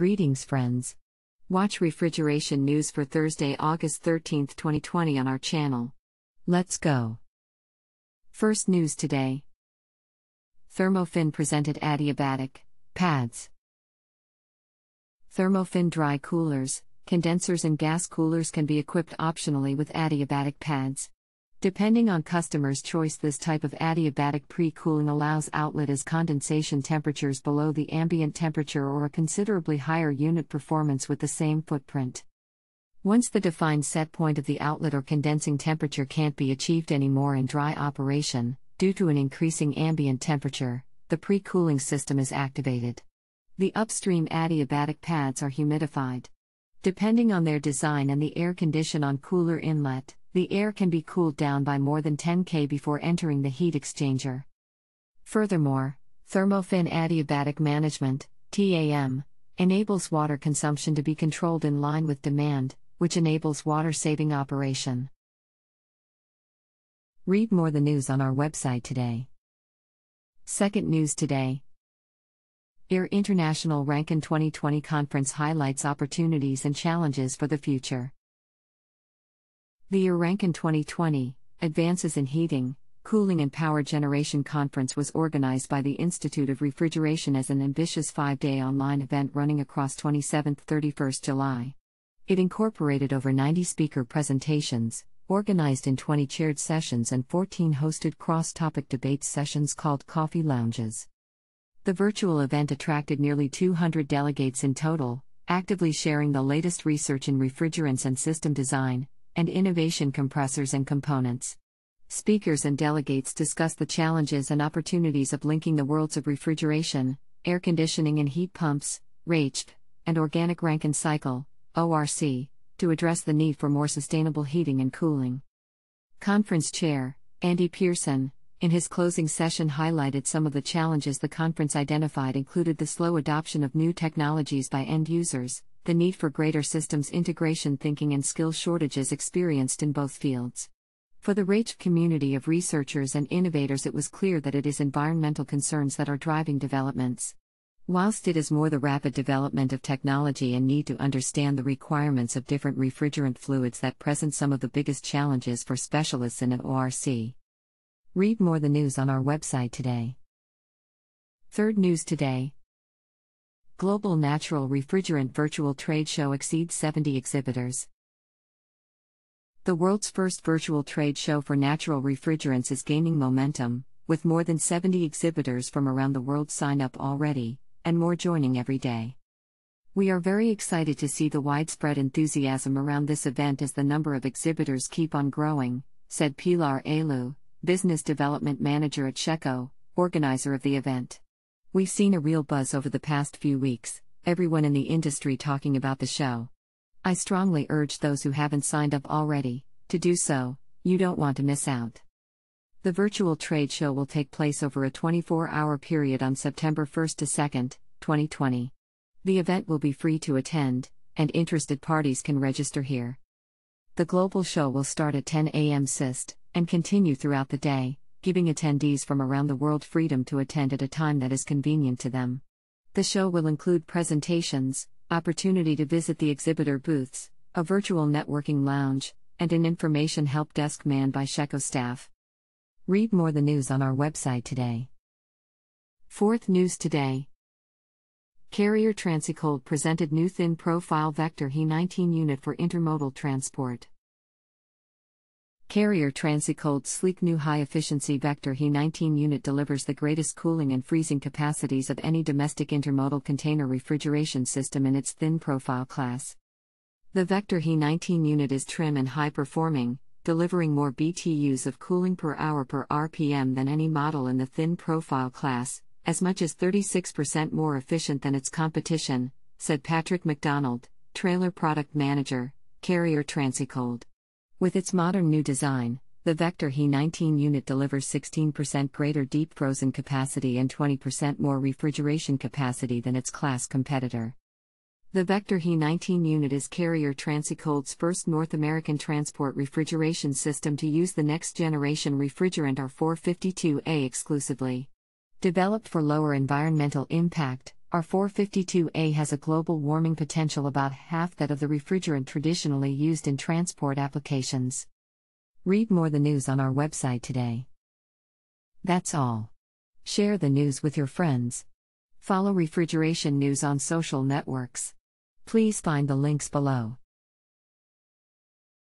Greetings, friends. Watch refrigeration news for Thursday, August 13, 2020, on our channel. Let's go. First news today Thermofin presented adiabatic pads. Thermofin dry coolers, condensers, and gas coolers can be equipped optionally with adiabatic pads. Depending on customer's choice, this type of adiabatic pre cooling allows outlet as condensation temperatures below the ambient temperature or a considerably higher unit performance with the same footprint. Once the defined set point of the outlet or condensing temperature can't be achieved anymore in dry operation, due to an increasing ambient temperature, the pre cooling system is activated. The upstream adiabatic pads are humidified. Depending on their design and the air condition on cooler inlet, the air can be cooled down by more than 10 K before entering the heat exchanger. Furthermore, thermofin adiabatic management TAM, enables water consumption to be controlled in line with demand, which enables water saving operation. Read more the news on our website today. Second news today. Air International Rankin 2020 Conference highlights opportunities and challenges for the future. The Urankin 2020 Advances in Heating, Cooling and Power Generation Conference was organized by the Institute of Refrigeration as an ambitious five day online event running across 27 31 July. It incorporated over 90 speaker presentations, organized in 20 chaired sessions and 14 hosted cross topic debate sessions called coffee lounges. The virtual event attracted nearly 200 delegates in total, actively sharing the latest research in refrigerants and system design, and innovation compressors and components. Speakers and delegates discuss the challenges and opportunities of linking the worlds of refrigeration, air conditioning and heat pumps, RACHP, and organic Rankine cycle, ORC, to address the need for more sustainable heating and cooling. Conference Chair, Andy Pearson, in his closing session highlighted some of the challenges the conference identified included the slow adoption of new technologies by end users, the need for greater systems integration thinking and skill shortages experienced in both fields. For the RACH community of researchers and innovators, it was clear that it is environmental concerns that are driving developments. Whilst it is more the rapid development of technology and need to understand the requirements of different refrigerant fluids that present some of the biggest challenges for specialists in an ORC. Read more the news on our website today. Third news today Global Natural Refrigerant Virtual Trade Show exceeds 70 exhibitors. The world's first virtual trade show for natural refrigerants is gaining momentum, with more than 70 exhibitors from around the world sign up already, and more joining every day. We are very excited to see the widespread enthusiasm around this event as the number of exhibitors keep on growing, said Pilar Elu, Business Development Manager at Sheko, organizer of the event. We've seen a real buzz over the past few weeks, everyone in the industry talking about the show. I strongly urge those who haven't signed up already to do so, you don't want to miss out. The virtual trade show will take place over a 24 hour period on September 1st to 2nd, 2020. The event will be free to attend, and interested parties can register here. The global show will start at 10 a.m. CIST and continue throughout the day, giving attendees from around the world freedom to attend at a time that is convenient to them. The show will include presentations, opportunity to visit the exhibitor booths, a virtual networking lounge, and an information help desk manned by Sheco staff. Read more the news on our website today. Fourth news today. Carrier Transicold presented new thin profile vector He 19 unit for intermodal transport. Carrier Transicold's sleek new high-efficiency Vector He 19 unit delivers the greatest cooling and freezing capacities of any domestic intermodal container refrigeration system in its thin profile class. The Vector He 19 unit is trim and high-performing, delivering more BTUs of cooling per hour per RPM than any model in the thin profile class, as much as 36% more efficient than its competition, said Patrick McDonald, Trailer Product Manager, Carrier Transicold. With its modern new design, the Vector He 19 unit delivers 16% greater deep frozen capacity and 20% more refrigeration capacity than its class competitor. The Vector He 19 unit is Carrier Transicold's first North American transport refrigeration system to use the next generation refrigerant R452A exclusively. Developed for lower environmental impact, R452A has a global warming potential about half that of the refrigerant traditionally used in transport applications. Read more the news on our website today. That's all. Share the news with your friends. Follow refrigeration news on social networks. Please find the links below.